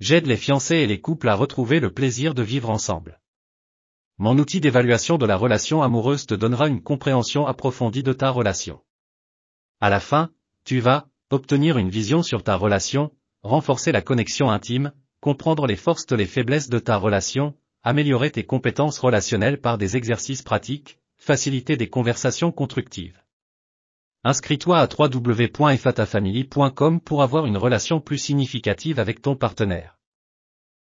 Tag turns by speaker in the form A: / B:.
A: J'aide les fiancés et les couples à retrouver le plaisir de vivre ensemble. Mon outil d'évaluation de la relation amoureuse te donnera une compréhension approfondie de ta relation. À la fin, tu vas obtenir une vision sur ta relation, renforcer la connexion intime, comprendre les forces et les faiblesses de ta relation, améliorer tes compétences relationnelles par des exercices pratiques, faciliter des conversations constructives. Inscris-toi à www.fatafamily.com pour avoir une relation plus significative avec ton partenaire.